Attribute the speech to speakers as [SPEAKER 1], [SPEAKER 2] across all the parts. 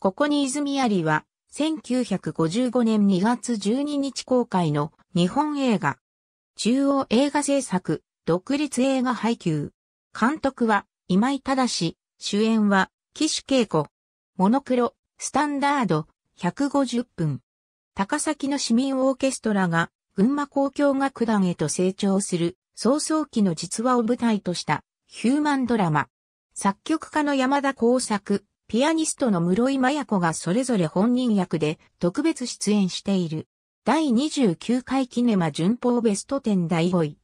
[SPEAKER 1] ここに泉ありは、1955年2月12日公開の日本映画。中央映画制作、独立映画配給。監督は今井正、主演は岸恵子。モノクロ、スタンダード、150分。高崎の市民オーケストラが群馬交響楽団へと成長する早々期の実話を舞台としたヒューマンドラマ。作曲家の山田耕作、ピアニストの室井真也子がそれぞれ本人役で特別出演している。第29回キネマ順法ベスト10第5位。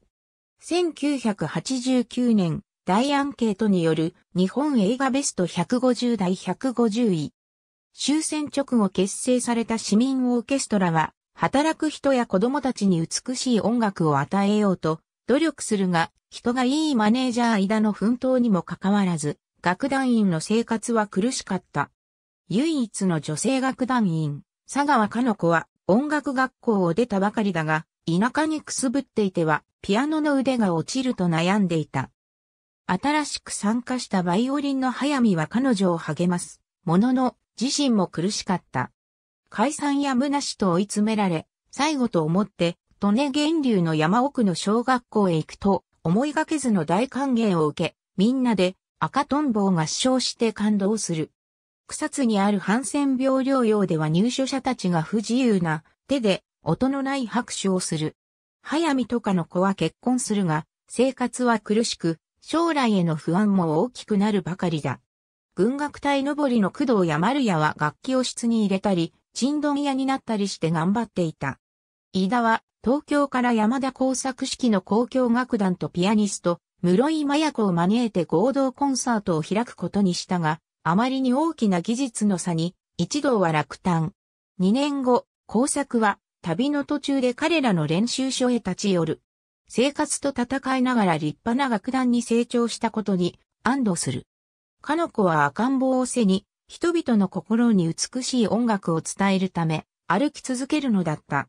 [SPEAKER 1] 1989年、大アンケートによる日本映画ベスト150第150位。終戦直後結成された市民オーケストラは、働く人や子供たちに美しい音楽を与えようと努力するが、人がいいマネージャー間の奮闘にもかかわらず、楽団員の生活は苦しかった。唯一の女性楽団員、佐川かの子は音楽学校を出たばかりだが、田舎にくすぶっていては、ピアノの腕が落ちると悩んでいた。新しく参加したバイオリンの速見は彼女を励ます。ものの、自身も苦しかった。解散やむなしと追い詰められ、最後と思って、利根源流の山奥の小学校へ行くと、思いがけずの大歓迎を受け、みんなで赤トンボを合唱して感動する。草津にあるハンセン病療養では入所者たちが不自由な手で音のない拍手をする。早見とかの子は結婚するが、生活は苦しく、将来への不安も大きくなるばかりだ。軍楽隊上りの工藤や丸屋は楽器を室に入れたり、ちん屋になったりして頑張っていた。飯田は東京から山田工作式の交響楽団とピアニスト、室井麻也子を招いて合同コンサートを開くことにしたが、あまりに大きな技術の差に、一同は落胆。2年後、工作は、旅の途中で彼らの練習所へ立ち寄る。生活と戦いながら立派な楽団に成長したことに安堵する。かの子は赤ん坊を背に、人々の心に美しい音楽を伝えるため、歩き続けるのだった。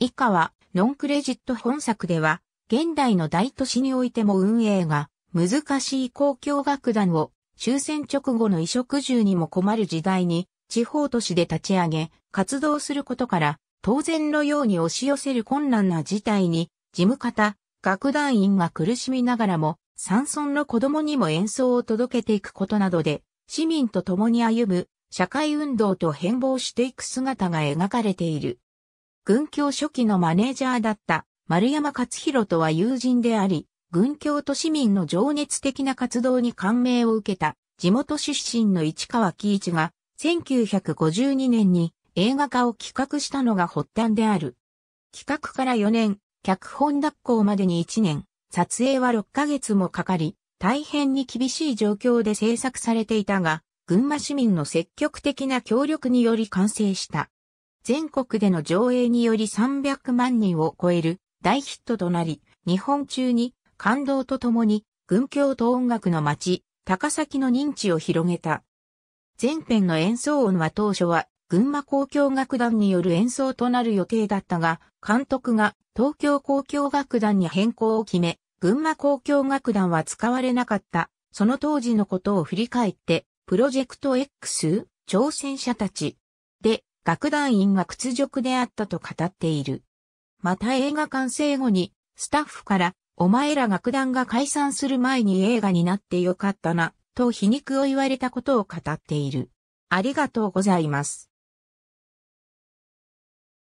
[SPEAKER 1] 以下は、ノンクレジット本作では、現代の大都市においても運営が難しい公共楽団を終戦直後の移植住にも困る時代に地方都市で立ち上げ活動することから当然のように押し寄せる困難な事態に事務方、楽団員が苦しみながらも山村の子供にも演奏を届けていくことなどで市民と共に歩む社会運動と変貌していく姿が描かれている。軍教初期のマネージャーだった丸山勝弘とは友人であり、軍教と市民の情熱的な活動に感銘を受けた地元出身の市川喜一が1952年に映画化を企画したのが発端である。企画から4年、脚本脱行までに1年、撮影は6ヶ月もかかり、大変に厳しい状況で制作されていたが、群馬市民の積極的な協力により完成した。全国での上映により300万人を超える大ヒットとなり、日本中に感動とともに軍教と音楽の街、高崎の認知を広げた。前編の演奏音は当初は群馬交響楽団による演奏となる予定だったが、監督が東京交響楽団に変更を決め、群馬交響楽団は使われなかった。その当時のことを振り返って、プロジェクト X、挑戦者たちで、楽団員が屈辱であったと語っている。また映画完成後に、スタッフから、お前ら楽団が解散する前に映画になってよかったな、と皮肉を言われたことを語っている。ありがとうございます。